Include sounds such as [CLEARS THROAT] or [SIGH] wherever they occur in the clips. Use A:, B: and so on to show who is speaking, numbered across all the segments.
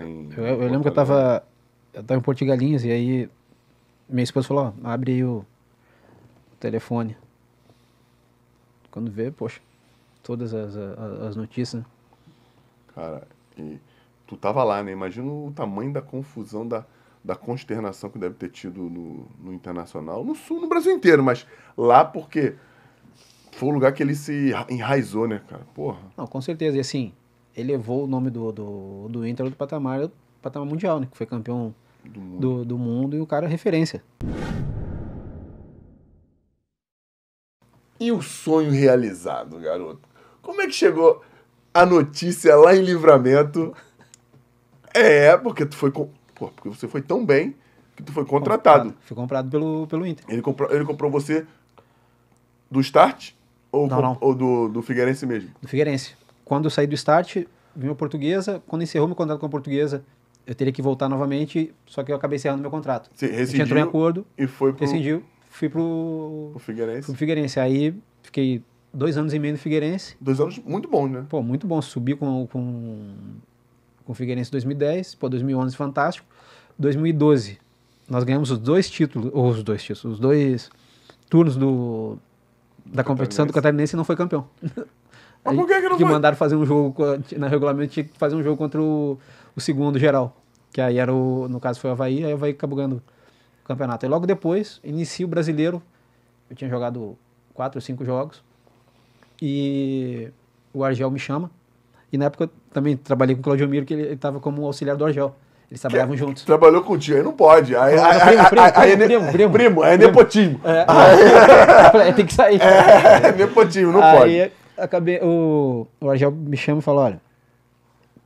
A: Em... Eu, eu lembro que eu tava, eu tava em Portugalinhas e aí minha esposa falou, ó, abre aí o telefone. Quando vê, poxa, todas as, as, as notícias. Né? Cara, e tu
B: tava lá, né? Imagina o tamanho da confusão, da, da consternação que deve ter tido no, no Internacional, no Sul, no Brasil inteiro, mas lá porque foi o lugar que ele se enraizou, né, cara?
A: Porra. Não, com certeza. E assim, elevou o nome do, do, do Inter do patamar, do patamar mundial, né? Que foi campeão do mundo, do, do mundo e o cara é referência.
B: E o sonho realizado, garoto? Como é que chegou a notícia lá em Livramento? É, porque tu foi. Com... Pô, porque você foi tão bem que tu foi contratado. Comprado. Fui comprado
A: pelo, pelo Inter. Ele comprou, ele comprou você do start ou, não, com... não. ou do, do Figueirense mesmo? Do Figueirense quando eu saí do start, vinha portuguesa. Quando encerrou meu contrato com a portuguesa, eu teria que voltar novamente, só que eu acabei encerrando meu contrato. Você rescindiu, entrou em acordo. E foi pro... Fui pro... Figueirense. Pro Figueirense. Aí fiquei dois anos e meio no Figueirense. Dois anos muito bons, né? Pô, muito bom. Subi com, com, com o Figueirense 2010. Pô, 2011 fantástico. 2012, nós ganhamos os dois títulos, ou os dois títulos, os dois turnos do, da competição do Catarinense e não foi campeão. [LAUGHS]
B: Mas por que, que não que foi? mandaram
A: fazer um jogo, na regulamento tinha que fazer um jogo contra o, o segundo geral. Que aí era o, no caso foi o Havaí, aí o Havaí acabou ganhando o campeonato. E logo depois, inicia o brasileiro. Eu tinha jogado quatro ou cinco jogos. E o Argel me chama. E na época eu também trabalhei com o Claudio Miro, que ele estava como auxiliar do Argel. Eles trabalhavam que juntos.
B: Trabalhou tio aí não pode. Aí, não, aí, primo, primo, aí, primo, primo, primo, primo, é nepotismo. É, aí, [LAUGHS] tem que sair. É, é nepotismo, não aí, pode
A: acabei, o, o Argel me chama e fala, olha,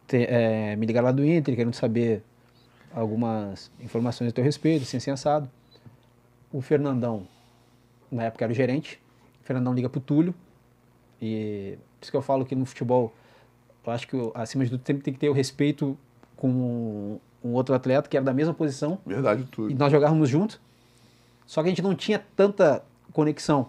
A: te, é, me ligar lá do Inter, querendo saber algumas informações a teu respeito, assim, sensado. Assim, o Fernandão, na época era o gerente, o Fernandão liga pro Túlio, e por isso que eu falo que no futebol, eu acho que acima de tudo sempre tem que ter o respeito com um outro atleta que era da mesma posição. Verdade, Túlio. E nós jogávamos juntos, só que a gente não tinha tanta conexão.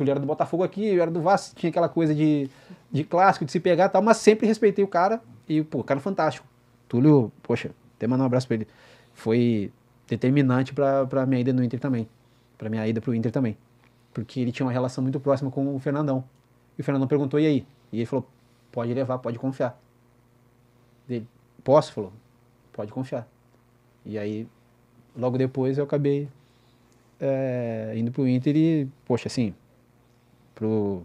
A: Túlio era do Botafogo aqui, eu era do Vasco, tinha aquela coisa de, de clássico, de se pegar e tal, mas sempre respeitei o cara e, pô, o cara é fantástico. Túlio, poxa, até mandar um abraço pra ele. Foi determinante pra, pra minha ida no Inter também. Pra minha ida pro Inter também. Porque ele tinha uma relação muito próxima com o Fernandão. E o Fernandão perguntou, e aí? E ele falou, pode levar, pode confiar. Ele, posso? Falou, pode confiar. E aí, logo depois eu acabei é, indo pro Inter e, poxa, assim,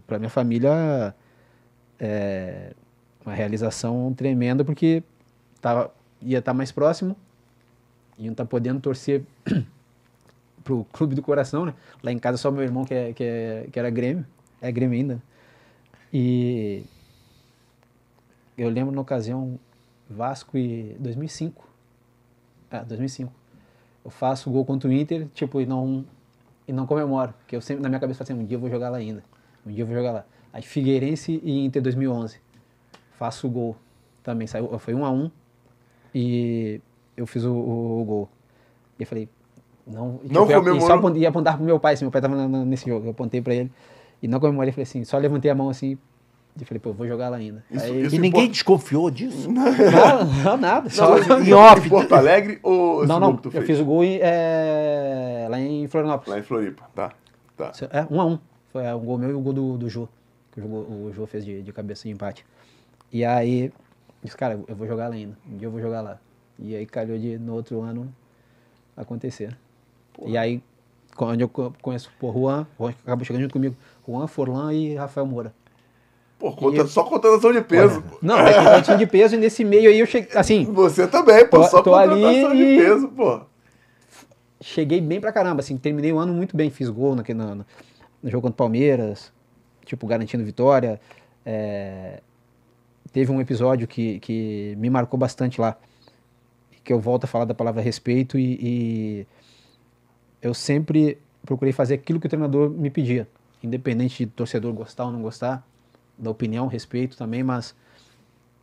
A: para minha família é, uma realização tremenda, porque tava, ia estar tá mais próximo, e estar tá podendo torcer para [CLEARS THROAT] o clube do coração, né? Lá em casa só meu irmão que, é, que, é, que era Grêmio, é Grêmio ainda. E eu lembro na ocasião Vasco e 2005. Ah, 2005. Eu faço gol contra o Inter, tipo, e não e não comemoro, porque eu sempre na minha cabeça falo assim, um dia eu vou jogar lá ainda. Um dia eu vou jogar lá. Aí Figueirense e Inter 2011. Faço o gol também. Saiu, foi um a um. E eu fiz o, o, o gol. E eu falei, não. Não comemorou. E só apontei, ia apontar pro meu pai, assim, meu pai tava nesse jogo. Eu apontei pra ele. E não comemorei, falei assim, só levantei a mão assim. E falei, pô, vou jogar lá ainda. Isso, Aí, isso e ninguém importa. desconfiou disso? [LAUGHS] Não, não nada. Só em off. Em Porto Alegre ou Não, não. eu fez? fiz o gol em, é, lá em Florianópolis. Lá em Floripa, tá. tá. É, um a um. Foi um gol meu e um gol do, do Jô. Que o Jô, fez de, de cabeça de empate. E aí, disse, cara, eu vou jogar lá ainda. Um dia eu vou jogar lá. E aí calhou de, no outro ano, acontecer. Porra. E aí, onde eu conheço o Juan, Juan acabou chegando junto comigo, Juan, Forlan e Rafael Moura. Pô, conta, e, só contratação de peso. Pô, não, é contratação de peso e nesse meio aí eu cheguei, assim... Você também, pô, tô, só tô contratação de peso, pô. Cheguei bem pra caramba, assim, terminei o ano muito bem, fiz gol naquele ano. Na, no jogo contra o Palmeiras, tipo, garantindo vitória. É, teve um episódio que, que me marcou bastante lá, que eu volto a falar da palavra respeito e, e eu sempre procurei fazer aquilo que o treinador me pedia, independente de torcedor gostar ou não gostar, da opinião, respeito também, mas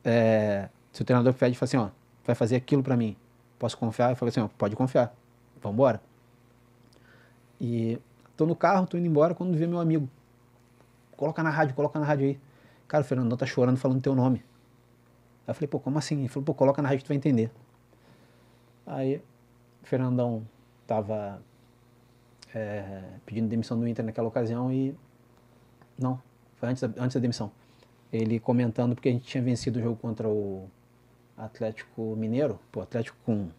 A: é, se o treinador pede, fala assim, ó, vai fazer aquilo para mim, posso confiar? Eu falo assim, ó, pode confiar, vamos embora. E Tô no carro, tô indo embora, quando vê meu amigo. Coloca na rádio, coloca na rádio aí. Cara, o Fernando tá chorando falando teu nome. Aí eu falei, pô, como assim? Ele falou, pô, coloca na rádio que tu vai entender. Aí, o Fernandão tava é, pedindo demissão do Inter naquela ocasião e. Não, foi antes da, antes da demissão. Ele comentando porque a gente tinha vencido o jogo contra o Atlético Mineiro, pô, Atlético com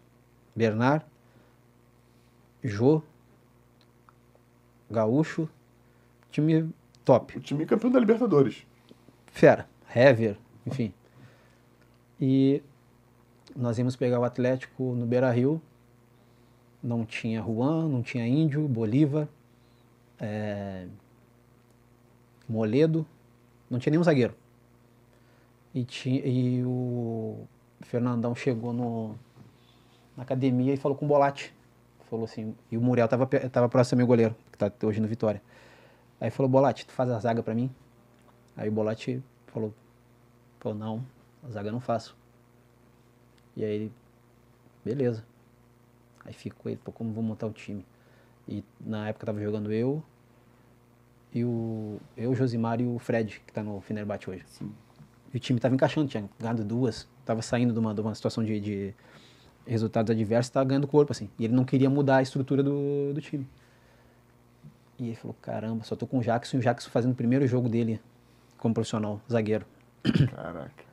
A: Bernard, Jô, Gaúcho. Time top. O time campeão da Libertadores. Fera. Hever, enfim. E nós íamos pegar o Atlético no Beira Rio. Não tinha Juan, não tinha Índio, Bolívar, é... Moledo, não tinha nenhum zagueiro. E, tinha, e o Fernandão chegou no, na academia e falou com o Bolatti. Falou assim, e o Muriel estava tava próximo do meu goleiro que tá hoje no Vitória. Aí falou, Bolatti, tu faz a zaga para mim? Aí o Bolatti falou, pô, não, a zaga eu não faço. E aí ele, beleza. Aí ficou ele, pô, como vou montar o time? E na época tava jogando eu e o eu, o Josimar e o Fred, que tá no Fenerbahçe hoje. Sim. E o time tava encaixando, tinha ganhado duas, tava saindo de uma, de uma situação de, de resultados adversos, tava ganhando corpo, assim. E ele não queria mudar a estrutura do, do time. E ele falou, caramba, só tô com o Jackson e o Jackson fazendo o primeiro jogo dele como profissional, zagueiro. [COUGHS] Caraca.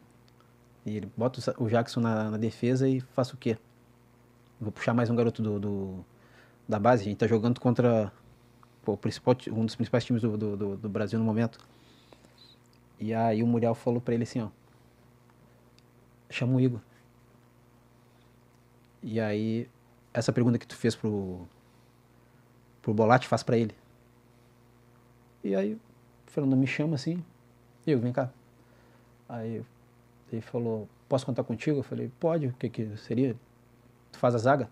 A: E ele bota o Jackson na, na defesa e faz o quê? Vou puxar mais um garoto do, do, da base, a gente tá jogando contra pô, o principal, um dos principais times do, do, do Brasil no momento. E aí o Muriel falou para ele assim, ó. Chama o Igor. E aí, essa pergunta que tu fez pro, pro Bolatti, faz para ele. E aí o Fernando me chama assim, Igor, vem cá. Aí ele falou, posso contar contigo? Eu falei, pode, o que que seria? Tu faz a zaga?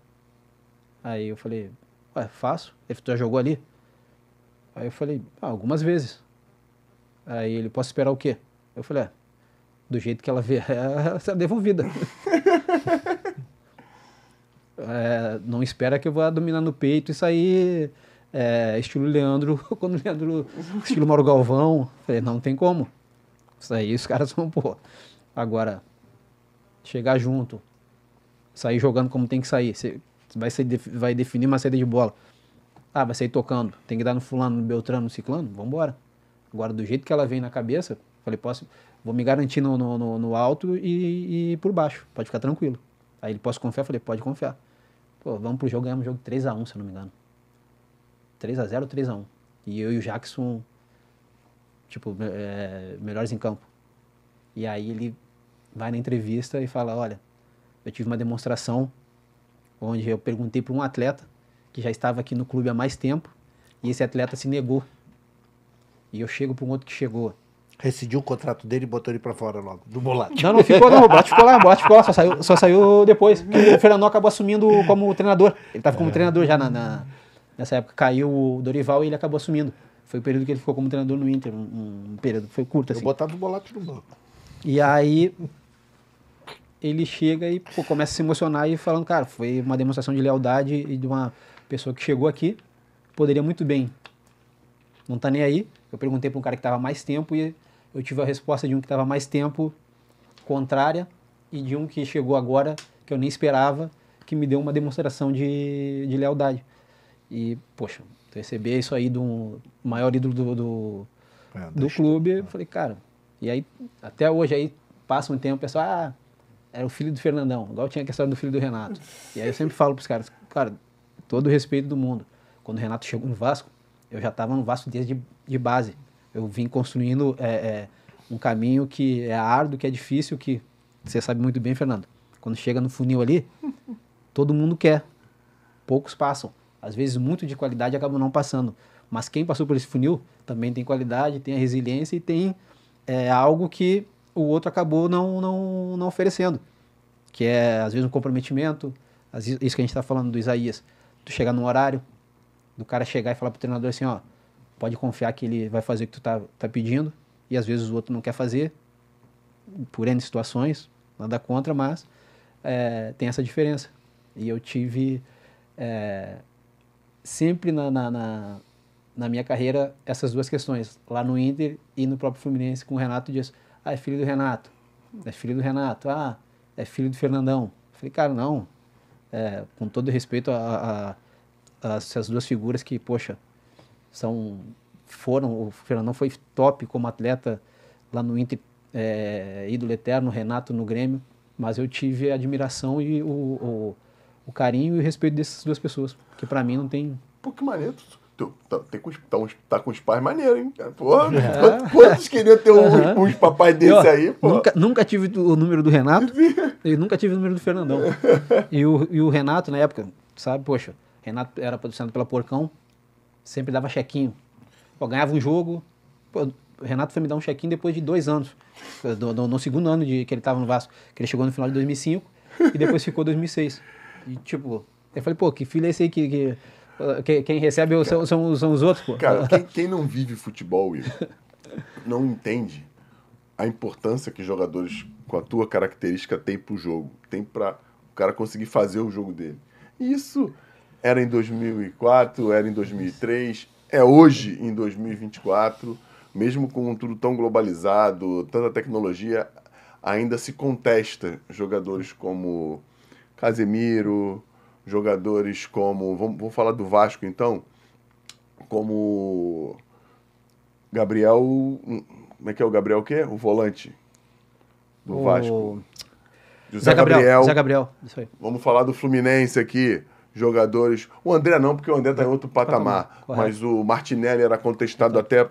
A: Aí eu falei, ué, faço. Ele tu já jogou ali? Aí eu falei, ah, algumas vezes. Aí ele, posso esperar o quê? Eu falei, é, do jeito que ela [LAUGHS] ela é devolvida. [LAUGHS] é, não espera que eu vá dominar no peito e sair é, estilo Leandro, [LAUGHS] quando Leandro, estilo Mauro Galvão, falei, não, não tem como. Isso aí, os caras são, pô. Agora, chegar junto, sair jogando como tem que sair, você vai, ser, vai definir uma saída de bola. Ah, vai sair tocando, tem que dar no fulano, no Beltrano, no Ciclano, vambora. Agora, do jeito que ela vem na cabeça, falei, posso, vou me garantir no, no, no, no alto e, e por baixo, pode ficar tranquilo. Aí ele, posso confiar? Falei, pode confiar. Pô, vamos pro jogo, ganhamos o jogo 3x1, se eu não me engano. 3x0 3x1. E eu e o Jackson, tipo, é, melhores em campo. E aí ele vai na entrevista e fala: Olha, eu tive uma demonstração onde eu perguntei para um atleta que já estava aqui no clube há mais tempo e esse atleta se negou. E eu chego para um outro que chegou. Rescindiu o contrato dele e botou ele para fora logo, do Bolatti. Não, não ficou, não. O Bolatti ficou lá, o Bolatti ficou lá, só saiu, só saiu depois. O Fernando acabou assumindo como treinador. Ele estava como é. treinador já na, na Nessa época caiu o Dorival e ele acabou assumindo. Foi o período que ele ficou como treinador no Inter, um, um período, foi curto assim. Eu botava o Bolatti no banco. E aí ele chega e pô, começa a se emocionar e falando, cara, foi uma demonstração de lealdade e de uma pessoa que chegou aqui, poderia muito bem. Não tá nem aí. Eu perguntei para um cara que estava mais tempo e eu tive a resposta de um que estava mais tempo contrária e de um que chegou agora que eu nem esperava, que me deu uma demonstração de, de lealdade. E, poxa, receber isso aí do maior ídolo do, do, é, do clube, eu é. falei, cara. E aí, até hoje aí, passa um tempo, o pessoal, ah, era o filho do Fernandão, igual tinha a questão do filho do Renato. E aí eu sempre falo pros caras, cara, todo o respeito do mundo. Quando o Renato chegou no Vasco, eu já estava no Vasco desde de, de base. Eu vim construindo é, é, um caminho que é árduo, que é difícil, que você sabe muito bem, Fernando. Quando chega no funil ali, todo mundo quer, poucos passam. Às vezes, muito de qualidade acaba não passando. Mas quem passou por esse funil também tem qualidade, tem a resiliência e tem é, algo que o outro acabou não, não, não oferecendo. Que é, às vezes, um comprometimento. Às vezes, isso que a gente está falando do Isaías. Tu chegar num horário, do cara chegar e falar pro treinador assim, ó, pode confiar que ele vai fazer o que tu tá, tá pedindo. E às vezes o outro não quer fazer, por N situações, nada contra, mas é, tem essa diferença. E eu tive é, sempre na, na, na, na minha carreira essas duas questões, lá no Inter e no próprio Fluminense, com o Renato Dias. Ah, é filho do Renato. É filho do Renato. Ah, é filho do Fernandão. Falei, cara, não. É, com todo respeito a, a, a, essas duas figuras que, poxa, são foram, o Fernandão foi top como atleta lá no Inter, é, ídolo eterno, Renato no Grêmio, mas eu tive admiração e o, o o carinho e o respeito dessas duas pessoas. Que para mim não tem.
B: Pô, que maneiro. Tu, tá, tem com, tá, tá com os pais maneiro hein? Porra, é. quantos, queriam ter uns, uhum. uns papais desse eu, aí, pô? Nunca,
A: nunca tive o número do Renato e nunca tive o número do Fernandão. [LAUGHS] e, o, e o Renato, na época, sabe, poxa, Renato era patrocinado pela Porcão, sempre dava chequinho. Pô, ganhava um jogo. Pô, Renato foi me dar um chequinho depois de dois anos, no, no, no segundo ano de que ele estava no Vasco, que ele chegou no final de 2005 e depois ficou 2006. E tipo, eu falei, pô, que filho é esse aí que. que quem, recebe cara, é são, são, são, os outros, pô. Cara, [LAUGHS] quem,
B: quem não vive futebol, Igor, não entende a importância que jogadores com a tua característica têm pro jogo, tem para o cara conseguir fazer o jogo dele. E isso era em 2004, era em 2003, é hoje em 2024, mesmo com tudo tão globalizado, tanta tecnologia, ainda se contesta jogadores como Casemiro, jogadores como. Vamos, vamos falar do Vasco então. Como. Gabriel. Hum, como é que é o Gabriel o quê? O volante do o... Vasco.
A: José, Zé Gabriel, Gabriel. Zé Gabriel, isso aí.
B: Vamos falar do Fluminense aqui jogadores. O André não, porque o André está em outro tá, tá patamar. patamar mas o Martinelli era contestado tá. até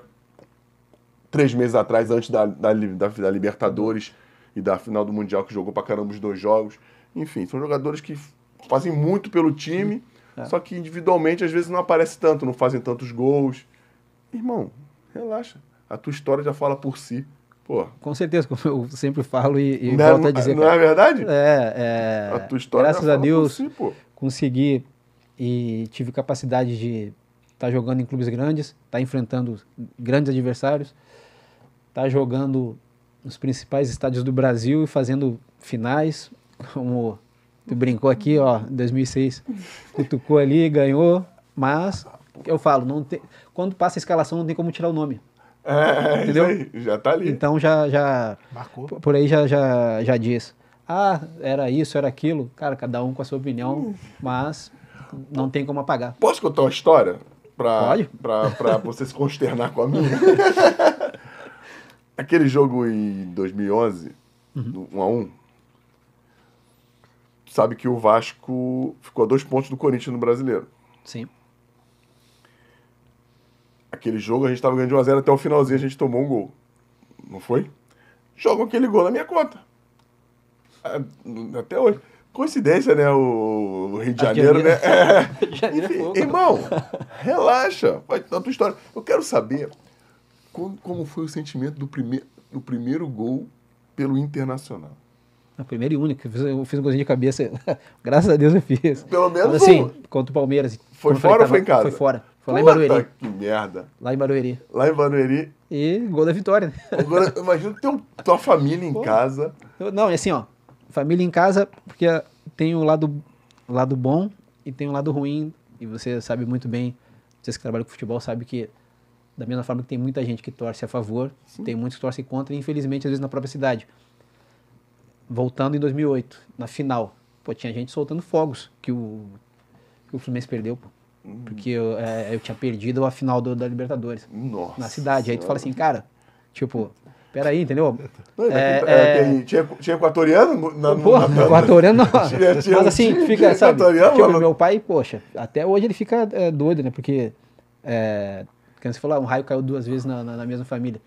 B: três meses atrás, antes da, da, da, da Libertadores e da final do Mundial, que jogou para caramba os dois jogos. Enfim, são jogadores que fazem muito pelo time, é. só que individualmente às vezes não aparece tanto, não
A: fazem tantos gols.
B: Irmão, relaxa. A tua história já fala por si.
A: Pô. Com certeza, como eu sempre falo e, e não, é volto a é dizer. Não é cara, é verdade? É, é. A tua história graças já a Deus, por si, pô. consegui e tive capacidade de estar tá jogando em clubes grandes, estar tá enfrentando grandes adversários, estar tá jogando nos principais estádios do Brasil e fazendo finais, como tu brincou aqui, ó, em 2006, cutucou ali, ganhou, mas eu falo, não tem, quando passa a escalação não tem como tirar o nome. É, entendeu? Aí, já tá ali. Então já já
B: Marcou. por
A: aí já já já diz. Ah, era isso, era aquilo. Cara, cada um com a sua opinião, mas não tem como apagar. Posso contar uma
B: história? Pra, para Pra, [LAUGHS] você se consternar com a minha. [LAUGHS] Aquele jogo em 2011, uhum. 1 a 1 sabe que o Vasco ficou a dois pontos do Corinthians no brasileiro. Sim. Aquele jogo a gente estava ganhando de 1x0 até o finalzinho a gente tomou um gol. Não foi? Jogam aquele gol na minha conta. É, até hoje. Coincidência, né? O Rio de Janeiro, né? É. Rio de Janeiro Enfim, é Irmão,
A: relaxa.
B: Vai na tua história. Eu quero saber
A: como, foi o sentimento do,
B: primeiro, do primeiro gol pelo Internacional.
A: A primeira e única. Eu fiz um gozinho de cabeça. [LAUGHS] Graças a Deus eu fiz. Pelo menos Mas, assim, um. contra o Palmeiras. Foi fora falei, ou foi em casa? Foi fora. Foi Puta lá em Barueri.
B: que merda.
A: Lá em Barueri. Lá em Barueri. E gol da vitória, né? Agora, imagina ter tua família em Pô. casa. não, é assim, ó. Família em casa, porque tem o lado, lado bom e tem o lado ruim. E você sabe muito bem, vocês que trabalham com futebol sabem que da mesma forma que tem muita gente que torce a favor, Sim. tem muitos que torcem contra, e infelizmente, às vezes, na própria cidade voltando em 2008, na final, pô, tinha gente soltando fogos que o, que o Fluminense perdeu, pô. Uhum. Porque eu, é, eu, tinha perdido a final do, da Libertadores. Nossa na cidade. Senhora. Aí tu fala assim, cara, tipo, Peraí, entendeu? Não, é, é, é...
B: é tinha, tinha equatoriano? Na, pô, na, equatoriano não. [LAUGHS] Tinha, Mas assim, tinha, fica, sabe? Tipo, meu
A: pai, poxa, até hoje ele fica é, doido, né? Porque, é, como você falou, um raio caiu duas vezes na, na, na mesma família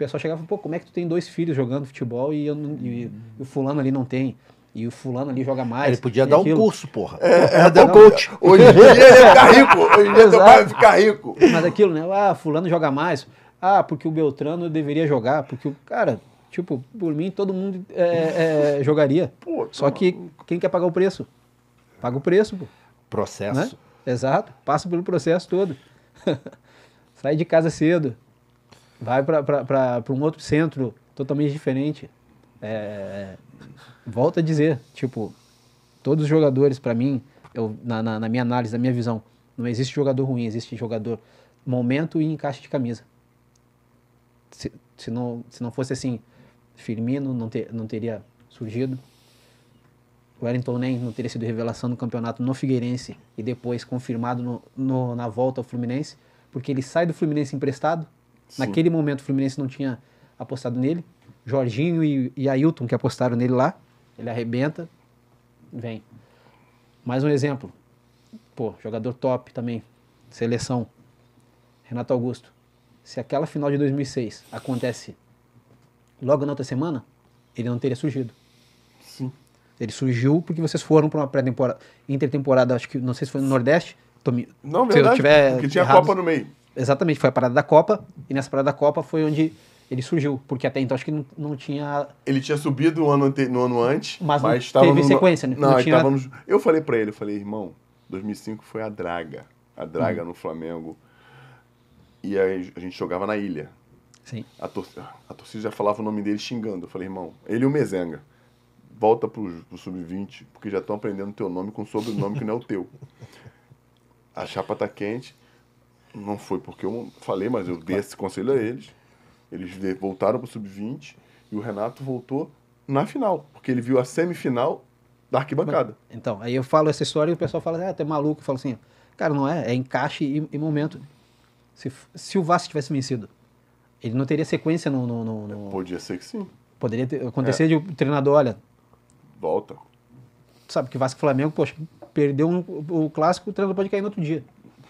A: pessoal chegava e pô, como é que tu tem dois filhos jogando futebol e, eu, e, e o fulano ali não tem? E o fulano ali joga mais. Ele podia dar aquilo. um curso, porra. É, é dar um coach. Hoje em dia ele ficar rico. Hoje em dia ficar rico. Mas aquilo, né? Ah, fulano joga mais. Ah, porque o Beltrano deveria jogar. Porque o cara, tipo, por mim todo mundo é, é, jogaria. Pô, Só que quem quer pagar o preço? Paga o preço, pô. Processo. Né? Exato. Passa pelo processo todo. [LAUGHS] Sai de casa cedo vai para um outro centro totalmente diferente. É, volto a dizer, tipo, todos os jogadores, para mim, eu, na, na, na, minha análise, na minha visão, não existe jogador ruim, existe jogador momento e encaixe de camisa. Se, se, não, se não fosse assim, Firmino não, ter, não teria surgido. Wellington nem não teria sido revelação no campeonato no Figueirense e depois confirmado no, no, na volta ao Fluminense, porque ele sai do Fluminense emprestado Naquele momento o Fluminense não tinha apostado nele. Jorginho e, e Ailton que apostaram nele lá. Ele arrebenta, vem. Mais um exemplo. Pô, jogador top também. Seleção. Renato Augusto. Se aquela final de 2006 acontece logo na outra semana, ele não teria surgido. Sim. Ele surgiu porque vocês foram para uma pré-temporada, intertemporada, acho que não sei se foi no Nordeste. Tô, não, se verdade, eu tiver porque tinha errado, a Copa no meio. Exatamente, foi a parada da Copa, e nessa parada da Copa foi onde ele surgiu, porque até então acho que não, não tinha.
B: Ele tinha subido no ano, ante... no ano antes, mas, não teve no... sequência, né? Não, não tinha... Eu falei para ele, eu falei, irmão, 2005 foi a draga, a draga hum. no Flamengo, e aí a gente jogava na ilha. Sim. A, tor... a torcida já falava o nome dele xingando. Eu falei, irmão, ele e o Mezenga volta pro, pro sub-20, porque já estão aprendendo teu nome com sobrenome que não é o teu. A chapa tá quente. Não foi porque eu falei, mas eu dei esse conselho a eles. Eles voltaram para o sub-20 e o Renato voltou na final, porque ele viu a semifinal da arquibancada.
A: Então, aí eu falo essa história e o pessoal fala, é ah, até maluco. Eu falo assim, cara, não é, é encaixe e, e momento. Se, se o Vasco tivesse vencido, ele não teria sequência no. no, no, no... É, podia ser que sim. Poderia ter, acontecer é. de o treinador, olha. Volta. Sabe que Vasco e Flamengo, poxa, perdeu um, o clássico, o treinador pode cair no outro dia.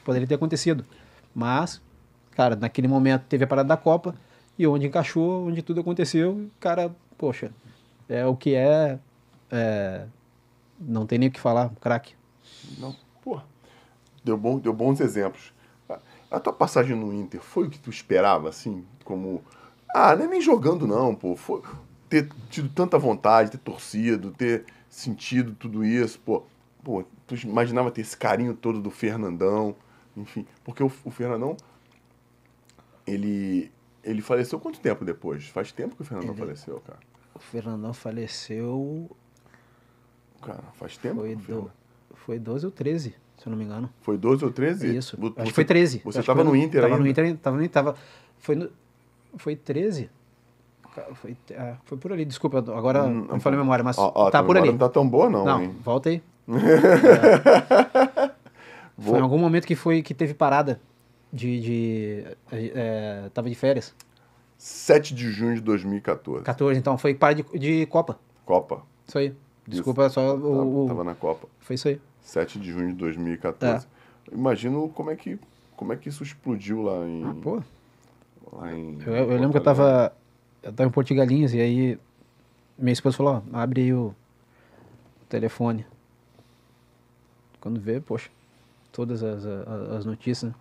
A: Poderia ter acontecido. Mas, cara, naquele momento teve a parada da Copa e onde encaixou, onde tudo aconteceu, cara, poxa, é o que é. é não tem nem o que falar, craque. Não, pô.
B: Deu, bom, deu bons exemplos. A tua passagem no Inter foi o que tu esperava, assim, como. Ah, não é nem jogando, não, pô. Foi ter tido tanta vontade, ter torcido, ter sentido tudo isso, pô. Pô, tu imaginava ter esse carinho todo do Fernandão. Enfim, porque o, o Fernandão, ele, ele faleceu quanto tempo depois? Faz tempo que o Fernandão ele, faleceu, cara.
A: O Fernandão faleceu. Cara, faz tempo? Foi, do, foi 12 ou 13, se eu não me engano. Foi 12 ou 13? É isso. Você, acho que foi 13. Você tava no Inter tava No Inter, tava no Inter, tava, foi, no, foi 13? Foi, ah, foi por ali, desculpa, agora não, não falei a memória, mas ó, ó, tá, tá- por ali. Não tá tão boa, não. Não, hein? volta aí. é. [LAUGHS] Vou... Foi em algum momento que foi que teve parada de. de é, tava de férias? 7 de junho de 2014. 14, então foi parada de, de Copa. Copa. Isso aí. Desculpa, isso. só o, o. Tava
B: na Copa. Foi isso aí. 7 de junho de 2014. É. Tá. Imagino como é que como é que isso explodiu lá em. Ah, pô. Lá em
A: eu, eu lembro que eu tava. Eu tava em portugalinhas e aí minha esposa falou, ó, abre aí o telefone. Quando vê, poxa, todas as, as, as notícias. Né?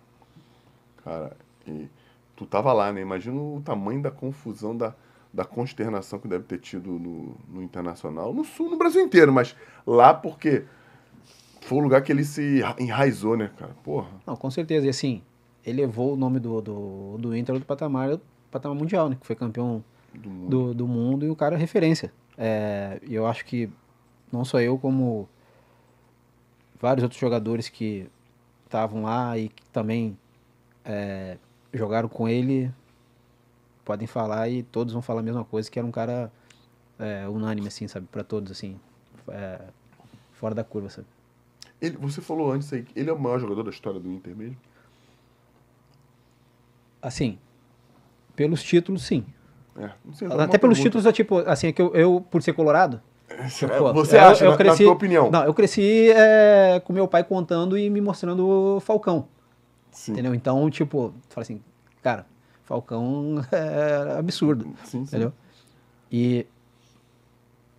B: Cara, e tu tava lá, né? Imagina o tamanho da confusão, da, da consternação que deve ter tido no, no Internacional, no Sul, no Brasil inteiro, mas lá porque foi o lugar que ele se enraizou, né, cara?
A: Porra. Não, com certeza. E assim, elevou o nome do, do, do Inter do patamar, do patamar mundial, né? Que foi campeão do mundo, do, do mundo e o cara é referência. É, eu acho que não só eu, como vários outros jogadores que estavam lá e que também é, jogaram com ele podem falar e todos vão falar a mesma coisa, que era um cara é, unânime, assim, sabe? para todos, assim, é, fora da curva, sabe?
B: Ele, você falou antes aí, ele é o maior jogador da história do Inter mesmo?
A: Assim, pelos títulos, sim. É, sei, Até pelos pergunta. títulos, é tipo, assim, é que eu, eu, por ser colorado, Pô, Você eu, é, é, acha, eu, eu cresci, na sua opinião? Não, eu cresci é, com meu pai contando e me mostrando Falcão. Sim. Entendeu? Então, tipo, fala assim, cara, Falcão [LAUGHS] é absurdo. Sim, entendeu? E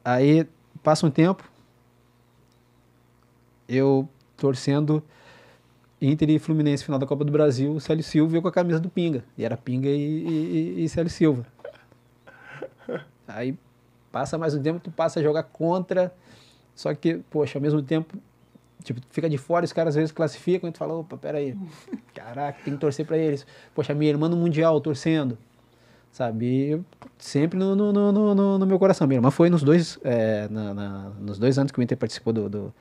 A: aí passa um tempo, eu torcendo Inter e Fluminense final da Copa do Brasil, o Célio Silva com a camisa do Pinga. E era Pinga e, e, e Célio Silva. [LAUGHS] Aí Passa mais um tempo, tu passa a jogar contra. Só que, poxa, ao mesmo tempo, tipo, fica de fora, os caras às vezes classificam e tu fala, opa, peraí, [LAUGHS] caraca, tem que torcer para eles. Poxa, minha irmã no Mundial, torcendo, sabe? sempre no, no, no, no, no meu coração. Minha irmã foi nos dois, é, na, na, nos dois anos que o Inter participou do... do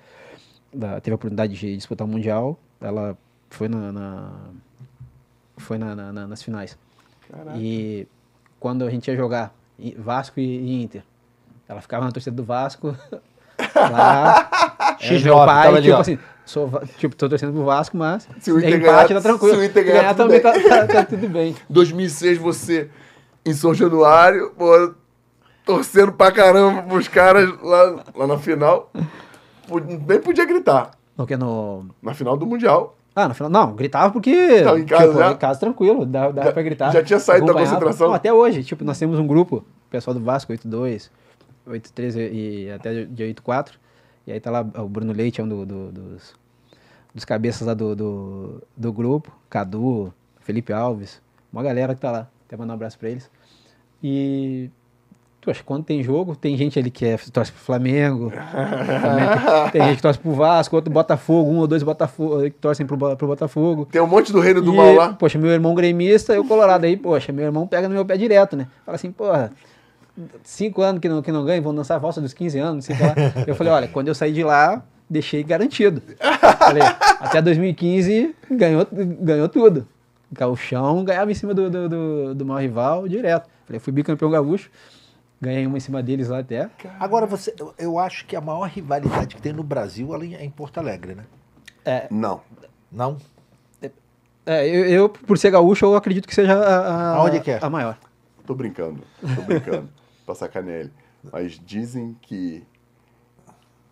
A: da, teve a oportunidade de disputar o Mundial, ela foi na... na foi na, nas finais. Caraca. E quando a gente ia jogar Vasco e Inter, ela ficava na torcida do Vasco. [LAUGHS] lá. [LAUGHS] É, XJ, meu pai, tava tipo ali, assim, sou, tipo, tô torcendo pro Vasco, mas se o Inter empate, ganhar, tá tranquilo. Se o Inter ganhar, ganhar também tá, tá,
B: tá, tudo bem. 2006, [LAUGHS] você em São Januário, pô, torcendo pra caramba pros caras lá, lá na final.
A: Nem podia gritar. No que? No... Na final do Mundial. Ah, na final. Não, gritava porque. Tava em tipo, casa, tipo, já... em né? casa tranquilo, dava, pra gritar. Já tinha saído da concentração? Não, até hoje, tipo, nós temos um grupo, pessoal do Vasco 82, 8.3 e até de 8-4. E aí tá lá o Bruno Leite, é um do, do, dos, dos cabeças lá do, do, do, grupo. Cadu, Felipe Alves, uma galera que tá lá. Até mandar um abraço pra eles. E... Tu acha quando tem jogo, tem gente ali que é, torce pro Flamengo, tem, tem gente que torce pro Vasco, outro Botafogo, um ou dois Botafogo, que torcem pro, pro Botafogo. Tem um monte do reino do e, mal lá. Poxa, meu irmão gremista, eu é colorado aí, poxa, meu irmão pega no meu pé direto, né? Fala assim, porra, cinco anos que não, que não ganho, vão lançar a valsa dos 15 anos, sei lá. Eu falei, olha, quando eu saí de lá, deixei garantido. Falei, até 2015 ganhou, ganhou tudo. Gauchão ganhava em cima do, do, do, do maior rival direto. Falei, fui bicampeão gaúcho. Ganhei uma em cima deles lá até. Agora, você, eu acho que a maior rivalidade que tem no Brasil é em Porto Alegre, né? É. Não. Não? É, eu, eu, por ser gaúcho, eu acredito que seja a, a, Aonde é que é? a maior. Tô brincando, tô brincando
B: pra sacanear ele. Mas dizem que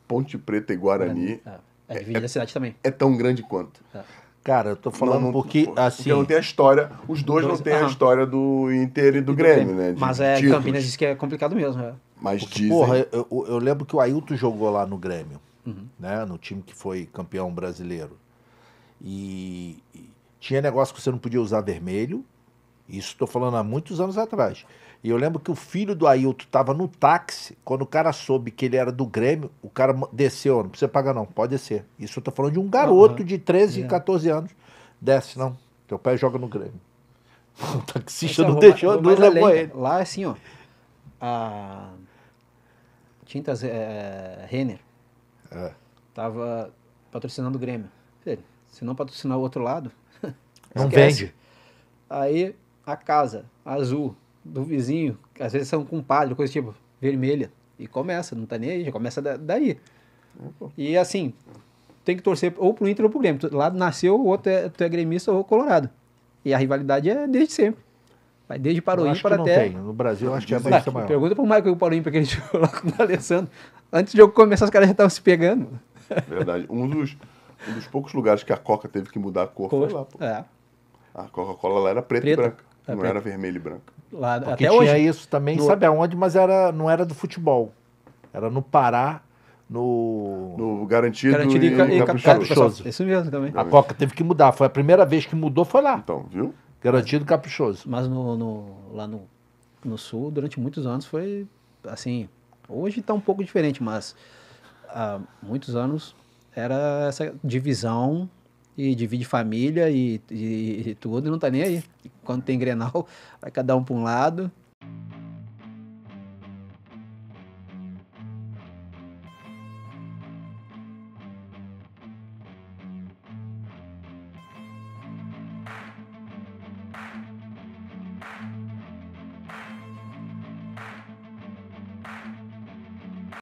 B: Ponte Preta e Guarani. É, é, é dividida é a cidade também. É tão grande quanto. É. Cara, eu tô falando não, porque assim. não tem a história. Os dois, dois não têm a história do Inter e
A: do, e do Grêmio, Grêmio, né? De, mas é, títulos. Campinas diz que é complicado mesmo, é. Mas porque, dizem... Porra, eu, eu, lembro que o Ailton jogou lá no Grêmio, uhum. né? No time que foi campeão brasileiro. E, e tinha negócio que você não podia usar vermelho. Isso estou falando há muitos anos atrás. E eu lembro que o filho do Ailton estava no táxi, quando o cara soube que ele era do Grêmio, o cara desceu, não precisa pagar não, pode descer. Isso eu tô falando de um garoto uhum. de 13, yeah. 14 anos. Desce, não. Teu pai joga no Grêmio. [LAUGHS] O taxista é não deixou, não levou ele. Lá assim, ó. A... Tintas é, é, Renner é. tava patrocinando o Grêmio. Se não patrocinar o outro lado, [LAUGHS] não esquece. vende. Aí a casa, azul, do vizinho, às vezes são com palha, coisa tipo, vermelha. E começa, não tá nem aí, já começa da, daí. Uhum. E assim, tem que torcer ou pro Inter ou pro Grêmio. lá nasceu, o outro é, tu é gremista ou colorado. E a rivalidade é desde sempre. Vai desde Paroímpa para até. Tem. No Brasil, eu acho que é mais maior. Pergunta pro Michael Paroímpa que a [LAUGHS] jogou lá com o Alessandro. Antes do jogo começar, os caras já estavam se pegando.
B: Verdade. Um dos, um dos poucos lugares que a Coca teve que mudar a cor, cor. foi lá, pô. É. A Coca-Cola lá era preta, preta. e branca. Não era vermelho e branco.
A: Lá, Porque até tinha hoje. isso também, no... sabe aonde, mas era, não era do futebol. Era no Pará,
B: no... no. garantido, garantido e, e, e caprichoso. Isso mesmo também. A Coca
A: teve que mudar. Foi a primeira vez que mudou, foi lá. Então, viu? Garantido e caprichoso. Mas no, no, lá no, no sul, durante muitos anos, foi assim. Hoje está um pouco diferente, mas há muitos anos era essa divisão e divide família e, e, e tudo, e não tá nem aí. Quando tem Grenal, [LAUGHS] vai cada um para um lado